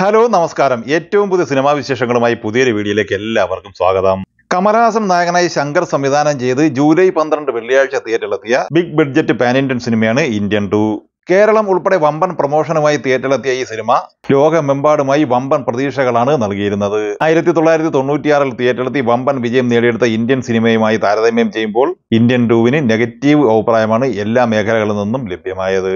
hello നമസ്കാരം ഏറ്റവും പുതിയ സിനിമാ വിശേഷങ്ങളുമായി പുതിയൊരു വീഡിയോയിലേക്ക് എല്ലാവർക്കും സ്വാഗതം കമലഹാസൻ നായകനായി ശങ്കർ സംവിധാനം ചെയ്ത് ജൂലൈ പന്ത്രണ്ട് വെള്ളിയാഴ്ച തിയേറ്ററിലെത്തിയ ബിഗ് ബഡ്ജറ്റ് പാൻ ഇന്ത്യൻ സിനിമയാണ് ഇന്ത്യൻ ടു കേരളം ഉൾപ്പെടെ വമ്പൻ പ്രൊമോഷനുമായി തിയേറ്ററിലെത്തിയ ഈ സിനിമ ലോകമെമ്പാടുമായി വമ്പൻ പ്രതീക്ഷകളാണ് നൽകിയിരുന്നത് ആയിരത്തി തൊള്ളായിരത്തി തൊണ്ണൂറ്റിയാറിൽ തിയേറ്ററിലെത്തി വമ്പൻ വിജയം നേടിയെടുത്ത ഇന്ത്യൻ സിനിമയുമായി താരതമ്യം ചെയ്യുമ്പോൾ ഇന്ത്യൻ ടുവിന് നെഗറ്റീവ് അഭിപ്രായമാണ് എല്ലാ മേഖലകളിൽ നിന്നും ലഭ്യമായത്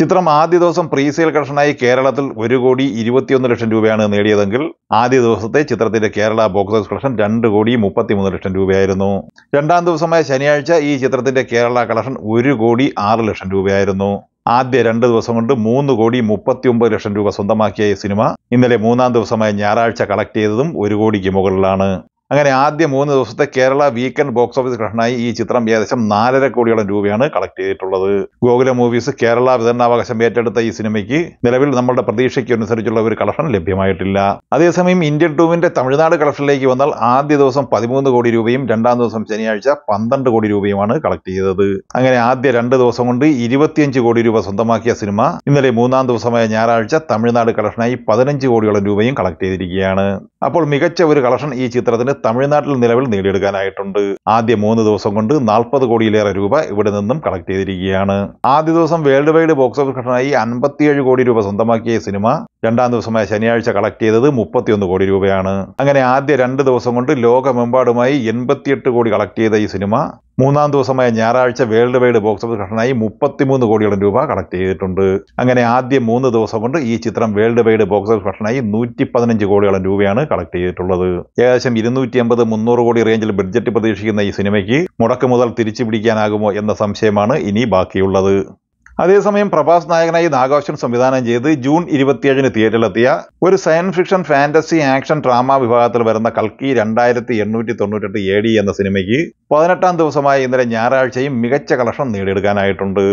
ചിത്രം ആദ്യ ദിവസം പ്രീസെയിൽ കളക്ഷനായി കേരളത്തിൽ ഒരു കോടി ഇരുപത്തിയൊന്ന് ലക്ഷം രൂപയാണ് നേടിയതെങ്കിൽ ആദ്യ ദിവസത്തെ ചിത്രത്തിന്റെ കേരള ബോക്സ് ഓഫീസ് കളക്ഷൻ രണ്ട് കോടി മുപ്പത്തിമൂന്ന് ലക്ഷം രൂപയായിരുന്നു രണ്ടാം ദിവസമായ ശനിയാഴ്ച ഈ ചിത്രത്തിന്റെ കേരള കളക്ഷൻ ഒരു കോടി ആറ് ലക്ഷം രൂപയായിരുന്നു ആദ്യ രണ്ട് ദിവസം കൊണ്ട് മൂന്ന് കോടി മുപ്പത്തിയൊമ്പത് ലക്ഷം രൂപ സ്വന്തമാക്കിയ ഈ സിനിമ ഇന്നലെ മൂന്നാം ദിവസമായ ഞായറാഴ്ച കളക്ട് ചെയ്തതും ഒരു കോടിക്ക് മുകളിലാണ് അങ്ങനെ ആദ്യ മൂന്ന് ദിവസത്തെ കേരള വീക്കെൻഡ് ബോക്സ് ഓഫീസ് കളക്ഷനായി ഈ ചിത്രം ഏകദേശം നാലര കോടിയോളം രൂപയാണ് കളക്ട് ചെയ്തിട്ടുള്ളത് ഗോകുല മൂവീസ് കേരള വിതരണാവകാശം ഏറ്റെടുത്ത ഈ സിനിമയ്ക്ക് നിലവിൽ നമ്മളുടെ പ്രതീക്ഷയ്ക്കനുസരിച്ചുള്ള ഒരു കളക്ഷൻ ലഭ്യമായിട്ടില്ല അതേസമയം ഇന്ത്യൻ ടൂവിന്റെ തമിഴ്നാട് കളക്ഷനിലേക്ക് വന്നാൽ ആദ്യ ദിവസം പതിമൂന്ന് കോടി രൂപയും രണ്ടാം ദിവസം ശനിയാഴ്ച പന്ത്രണ്ട് കോടി രൂപയുമാണ് കളക്ട് ചെയ്തത് അങ്ങനെ ആദ്യ രണ്ട് ദിവസം കൊണ്ട് ഇരുപത്തിയഞ്ച് കോടി രൂപ സ്വന്തമാക്കിയ സിനിമ ഇന്നലെ മൂന്നാം ദിവസമായ ഞായറാഴ്ച തമിഴ്നാട് കളക്ഷനായി പതിനഞ്ച് കോടിയോളം രൂപയും കളക്ട് ചെയ്തിരിക്കുകയാണ് അപ്പോൾ മികച്ച ഒരു കളക്ഷൻ ഈ ചിത്രത്തിന് തമിഴ്നാട്ടിൽ നിലവിൽ നേടിയെടുക്കാനായിട്ടുണ്ട് ആദ്യ മൂന്ന് ദിവസം കൊണ്ട് നാൽപ്പത് കോടിയിലേറെ രൂപ ഇവിടെ നിന്നും കളക്ട് ചെയ്തിരിക്കുകയാണ് ആദ്യ ദിവസം വേൾഡ് വൈഡ് ബോക്സ് ഓഫീസ് കളക്ഷനായി അൻപത്തിയേഴ് കോടി രൂപ സ്വന്തമാക്കിയ സിനിമ രണ്ടാം ദിവസമായ ശനിയാഴ്ച കളക്ട് ചെയ്തത് മുപ്പത്തിയൊന്ന് കോടി രൂപയാണ് അങ്ങനെ ആദ്യ രണ്ട് ദിവസം കൊണ്ട് ലോകമെമ്പാടുമായി എൺപത്തിയെട്ട് കോടി കളക്ട് ചെയ്ത ഈ സിനിമ മൂന്നാം ദിവസമായ ഞായറാഴ്ച വേൾഡ് വൈഡ് ബോക്സ് ഓഫീസ് കളക്ഷനായി മുപ്പത്തിമൂന്ന് കോടിയോളം രൂപ കളക്ട് ചെയ്തിട്ടുണ്ട് അങ്ങനെ ആദ്യ മൂന്ന് ദിവസം കൊണ്ട് ഈ ചിത്രം വേൾഡ് വൈഡ് ബോക്സ് ഓഫീസ് കളക്ഷനായി നൂറ്റി പതിനഞ്ച് കോടിയോളം രൂപയാണ് കളക്ട് ചെയ്തിട്ടുള്ളത് ഏകദേശം ഇരുന്നൂറ്റി അമ്പത് മുന്നൂറ് കോടി റേഞ്ചിൽ ബഡ്ജറ്റ് പ്രതീക്ഷിക്കുന്ന ഈ സിനിമയ്ക്ക് മുടക്കു മുതൽ തിരിച്ചു പിടിക്കാനാകുമോ എന്ന സംശയമാണ് ഇനി ബാക്കിയുള്ളത് അതേസമയം പ്രഭാസ് നായകനായി നാഗാശ്വൻ സംവിധാനം ചെയ്ത് ജൂൺ ഇരുപത്തിയേഴിന് തിയേറ്ററിലെത്തിയ ഒരു science fiction fantasy action drama വിഭാഗത്തിൽ വരുന്ന കൽക്കി രണ്ടായിരത്തി എണ്ണൂറ്റി തൊണ്ണൂറ്റെട്ട് എ ഡി എന്ന സിനിമയ്ക്ക് പതിനെട്ടാം ദിവസമായ ഇന്നലെ ഞായറാഴ്ചയും മികച്ച കളക്ഷൻ നേടിയെടുക്കാനായിട്ടുണ്ട്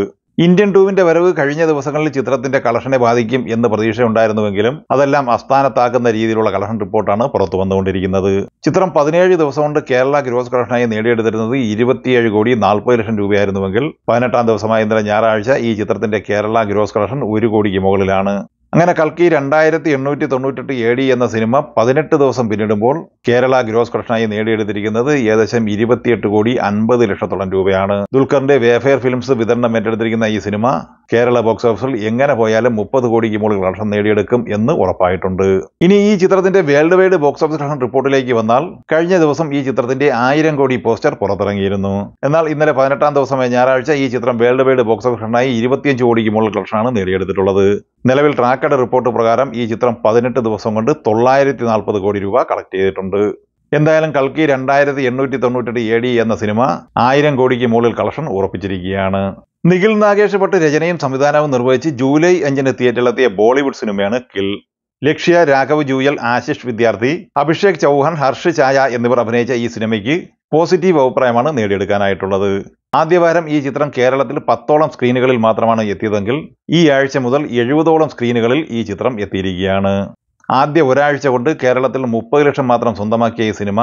ഇന്ത്യൻ ടൂവിന്റെ വരവ് കഴിഞ്ഞ ദിവസങ്ങളിൽ ചിത്രത്തിന്റെ കളക്ഷനെ ബാധിക്കും എന്ന് പ്രതീക്ഷയുണ്ടായിരുന്നുവെങ്കിലും അതെല്ലാം അസ്ഥാനത്താക്കുന്ന രീതിയിലുള്ള കളക്ഷൻ റിപ്പോർട്ടാണ് പുറത്തു വന്നുകൊണ്ടിരിക്കുന്നത് ചിത്രം പതിനേഴ് ദിവസം കൊണ്ട് കേരള ഗ്രോസ് കളക്ഷനായി നേടിയെടുത്തിരുന്നത് ഇരുപത്തിയേഴ് കോടി നാൽപ്പത് ലക്ഷം രൂപയായിരുന്നുവെങ്കിൽ പതിനെട്ടാം ദിവസമായ ഇന്നലെ ഞായറാഴ്ച ഈ ചിത്രത്തിന്റെ കേരള ഗ്രോസ് കളക്ഷൻ ഒരു കോടിക്ക് മുകളിലാണ് അങ്ങനെ കൽക്കി രണ്ടായിരത്തി എണ്ണൂറ്റി തൊണ്ണൂറ്റെട്ട് എ ഡി എന്ന സിനിമ പതിനെട്ട് ദിവസം പിന്നിടുമ്പോൾ കേരള ഗ്രോസ് കളക്ഷനായി നേടിയെടുത്തിരിക്കുന്നത് ഏകദേശം ഇരുപത്തിയെട്ട് കോടി അൻപത് ലക്ഷത്തോളം രൂപയാണ് ദുൽഖറിന്റെ വേഫെയർ ഫിലിംസ് വിതരണം ഏറ്റെടുത്തിരിക്കുന്ന ഈ സിനിമ കേരള ബോക്സ് ഓഫീസിൽ എങ്ങനെ പോയാലും മുപ്പത് കോടിക്ക് മുകളിൽ കളക്ഷൻ നേടിയെടുക്കും എന്ന് ഉറപ്പായിട്ടുണ്ട് ഇനി ഈ ചിത്രത്തിന്റെ world wide box office collection റിപ്പോർട്ടിലേക്ക് വന്നാൽ കഴിഞ്ഞ ദിവസം ഈ ചിത്രത്തിന്റെ ആയിരം കോടി പോസ്റ്റർ പുറത്തിറങ്ങിയിരുന്നു എന്നാൽ ഇന്നലെ പതിനെട്ടാം ദിവസമായ ഞായറാഴ്ച ഈ ചിത്രം വേൾഡ് വൈഡ് ബോക്സ് ഓഫീസ് കളക്ഷനായി ഇരുപത്തിയഞ്ച് കോടിക്ക് മുകളിൽ കളക്ഷനാണ് നേടിയെടുത്തിട്ടുള്ളത് നിലവിൽ ട്രാക്കഡ് റിപ്പോർട്ട് പ്രകാരം ഈ ചിത്രം പതിനെട്ട് ദിവസം കൊണ്ട് തൊള്ളായിരത്തി നാൽപ്പത് കോടി രൂപ കളക്ട് ചെയ്തിട്ടുണ്ട് എന്തായാലും കൽക്കി രണ്ടായിരത്തി എണ്ണൂറ്റി തൊണ്ണൂറ്റെട്ട് എ ഡി എന്ന സിനിമ ആയിരം കോടിക്ക് മുകളിൽ കളക്ഷൻ ഉറപ്പിച്ചിരിക്കുകയാണ് നിഖിൽ നാഗേഷ് ഭട്ട് രചനയും സംവിധാനവും നിർവഹിച്ച് ജൂലൈ അഞ്ചിന് തിയേറ്ററിലെത്തിയ ബോളിവുഡ് സിനിമയാണ് കിൽ ലക്ഷ്യ രാഘവ് ജൂയൽ ആശിഷ് വിദ്യാർത്ഥി അഭിഷേക് ചൗഹാൻ ഹർഷ് ചായ എന്നിവർ അഭിനയിച്ച ഈ സിനിമയ്ക്ക് പോസിറ്റീവ് അഭിപ്രായമാണ് നേടിയെടുക്കാനായിട്ടുള്ളത് ആദ്യവാരം ഈ ചിത്രം കേരളത്തിൽ പത്തോളം സ്ക്രീനുകളിൽ മാത്രമാണ് എത്തിയതെങ്കിൽ ഈ ആഴ്ച മുതൽ എഴുപതോളം സ്ക്രീനുകളിൽ ഈ ചിത്രം എത്തിയിരിക്കുകയാണ് ആദ്യ ഒരാഴ്ച കൊണ്ട് കേരളത്തിൽ മുപ്പത് ലക്ഷം മാത്രം സ്വന്തമാക്കിയ ഈ സിനിമ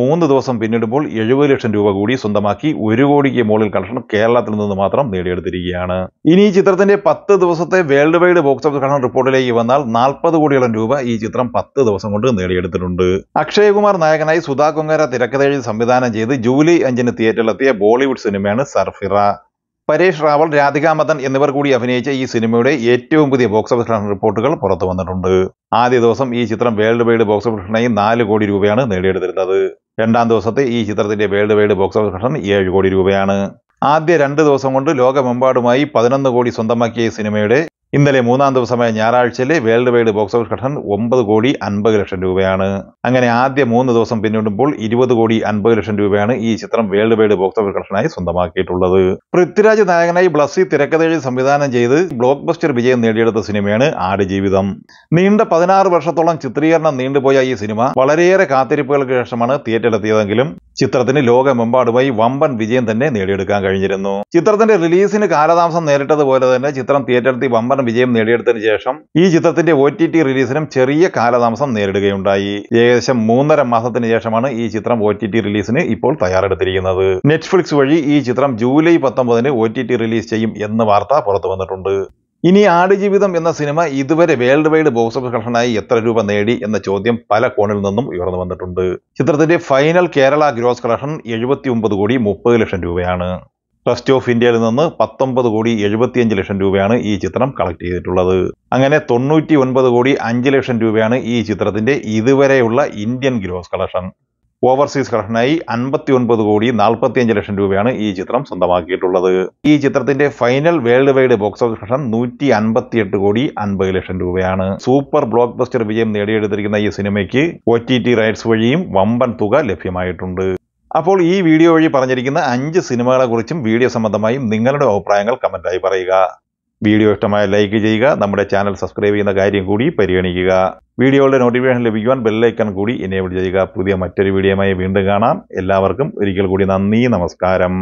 മൂന്ന് ദിവസം പിന്നിടുമ്പോൾ എഴുപത് ലക്ഷം രൂപ കൂടി സ്വന്തമാക്കി ഒരു കോടിക്ക് മുകളിൽ കളക്ഷൻ കേരളത്തിൽ നിന്ന് മാത്രം നേടിയെടുത്തിരിക്കുകയാണ് ഇനി ഈ ചിത്രത്തിന്റെ പത്ത് ദിവസത്തെ world wide box office collection റിപ്പോർട്ടിലേക്ക് വന്നാൽ നാൽപ്പത് കോടിയോളം രൂപ ഈ ചിത്രം പത്ത് ദിവസം കൊണ്ട് നേടിയെടുത്തിട്ടുണ്ട് അക്ഷയകുമാർ നായകനായി സുധാ കുങ്കര തിരക്കഥയിൽ സംവിധാനം ചെയ്ത് ജൂലൈ അഞ്ചിന് തിയേറ്ററിലെത്തിയ ബോളിവുഡ് സിനിമയാണ് സർഫിറ പരേഷ് റാവൽ രാധികാമതൻ എന്നിവർ കൂടി അഭിനയിച്ച ഈ സിനിമയുടെ ഏറ്റവും പുതിയ ബോക്സ് ഓഫീസ് റിപ്പോർട്ടുകൾ പുറത്തു വന്നിട്ടുണ്ട് ആദ്യ ദിവസം ഈ ചിത്രം വേൾഡ് വൈഡ് ബോക്സ് കളക്ഷനായി നാല് കോടി രൂപയാണ് നേടിയെടുത്തിരുന്നത് രണ്ടാം ദിവസത്തെ ഈ ചിത്രത്തിൻ്റെ world wide box office collection ഏഴ് കോടി രൂപയാണ് ആദ്യ രണ്ട് ദിവസം കൊണ്ട് ലോകമെമ്പാടുമായി പതിനൊന്ന് കോടി സ്വന്തമാക്കിയ ഈ സിനിമയുടെ ഇന്നലെ മൂന്നാം ദിവസമായ ഞായറാഴ്ചയിലെ വേൾഡ് വൈഡ് ബോക്സ് ഓഫീസ് ഘട്ടൻ ഒമ്പത് കോടി അൻപത് ലക്ഷം രൂപയാണ് അങ്ങനെ ആദ്യ മൂന്ന് ദിവസം പിന്നിടുമ്പോൾ ഇരുപത് കോടി അൻപത് ലക്ഷം രൂപയാണ് ഈ ചിത്രം വേൾഡ് വൈഡ് ബോക്സ് ഓഫീസ് ഘട്ടനായി സ്വന്തമാക്കിയിട്ടുള്ളത് പൃഥ്വിരാജ് നായകനായി ബ്ലസ്സി തിരക്കഥയിൽ സംവിധാനം ചെയ്ത് ബ്ലോക്ക് ബസ്റ്റർ വിജയം നേടിയെടുത്ത സിനിമയാണ് ആടുജീവിതം നീണ്ട പതിനാറ് വർഷത്തോളം ചിത്രീകരണം നീണ്ടുപോയ ഈ സിനിമ വളരെയേറെ കാത്തിരിപ്പുകൾക്ക് ശേഷമാണ് തിയേറ്ററിലെത്തിയതെങ്കിലും ചിത്രത്തിന് ലോകമെമ്പാടുമായി വമ്പൻ വിജയം തന്നെ നേടിയെടുക്കാൻ കഴിഞ്ഞിരുന്നു ചിത്രത്തിന്റെ റിലീസിന് കാലതാമസം നേരിട്ടതുപോലെ തന്നെ ചിത്രം തിയേറ്ററിലെത്തി വമ്പൻ അസാധാരണ വിജയം നേടിയെടുത്തതിന് ശേഷം ഈ ചിത്രത്തിന്റെ ഒ ടി ടി റിലീസിനും ചെറിയ കാലതാമസം നേരിടുകയുണ്ടായി ഏകദേശം മൂന്നര മാസത്തിന് ശേഷമാണ് ഈ ചിത്രം ഒ ടി ടി റിലീസിന് ഇപ്പോൾ തയ്യാറെടുത്തിരിക്കുന്നത് നെറ്റ്ഫ്ലിക്സ് വഴി ഈ ചിത്രം ജൂലൈ പത്തൊമ്പതിന് ഒ ടി ടി റിലീസ് ചെയ്യും എന്ന വാർത്ത പുറത്തു വന്നിട്ടുണ്ട് ഇനി ആടുജീവിതം എന്ന സിനിമ ഇതുവരെ വേൾഡ് വൈഡ് ബോക്സ് ഓഫീസ് കളക്ഷനായി എത്ര രൂപ നേടി എന്ന ചോദ്യം പല കോണിൽ നിന്നും ഉയർന്നു വന്നിട്ടുണ്ട് ചിത്രത്തിന്റെ ഫൈനൽ കേരള ഗ്രോസ് കളക്ഷൻ എഴുപത്തി കോടി മുപ്പത് ലക്ഷം രൂപയാണ് ട്രസ്റ്റ് ഓഫ് ഇന്ത്യയിൽ നിന്ന് പത്തൊമ്പത് കോടി എഴുപത്തിയഞ്ച് ലക്ഷം രൂപയാണ് ഈ ചിത്രം കളക്ട് ചെയ്തിട്ടുള്ളത് അങ്ങനെ തൊണ്ണൂറ്റി ഒൻപത് കോടി അഞ്ച് ലക്ഷം രൂപയാണ് ഈ ചിത്രത്തിന്റെ ഇതുവരെയുള്ള ഇന്ത്യൻ ഗ്രോസ് കളക്ഷൻ ഓവർസീസ് കളക്ഷനായി അൻപത്തി ഒൻപത് കോടി നാൽപ്പത്തിയഞ്ച് ലക്ഷം രൂപയാണ് ഈ ചിത്രം സ്വന്തമാക്കിയിട്ടുള്ളത് ഈ ചിത്രത്തിന്റെ final world wide box office collection നൂറ്റി അൻപത്തിയെട്ട് കോടി അൻപത് ലക്ഷം രൂപയാണ് സൂപ്പർ ബ്ലോക്ക് ബസ്റ്റർ വിജയം നേടിയെടുത്തിരിക്കുന്ന ഈ സിനിമയ്ക്ക് ഒ റൈറ്റ്സ് വഴിയും വമ്പൻ തുക ലഭ്യമായിട്ടുണ്ട് അപ്പോൾ ഈ വീഡിയോ വഴി പറഞ്ഞിരിക്കുന്ന അഞ്ച് സിനിമകളെക്കുറിച്ചും വീഡിയോ സംബന്ധമായും നിങ്ങളുടെ അഭിപ്രായങ്ങൾ കമൻറ്റായി പറയുക വീഡിയോ ഇഷ്ടമായ ലൈക്ക് ചെയ്യുക നമ്മുടെ ചാനൽ സബ്സ്ക്രൈബ് ചെയ്യുന്ന കാര്യം കൂടി പരിഗണിക്കുക വീഡിയോകളുടെ നോട്ടിഫിക്കേഷൻ ലഭിക്കുവാൻ ബെല്ലൈക്കൺ കൂടി എനേബിൾ ചെയ്യുക പുതിയ മറ്റൊരു വീഡിയോയുമായി വീണ്ടും കാണാം എല്ലാവർക്കും ഒരിക്കൽ കൂടി നന്ദി നമസ്കാരം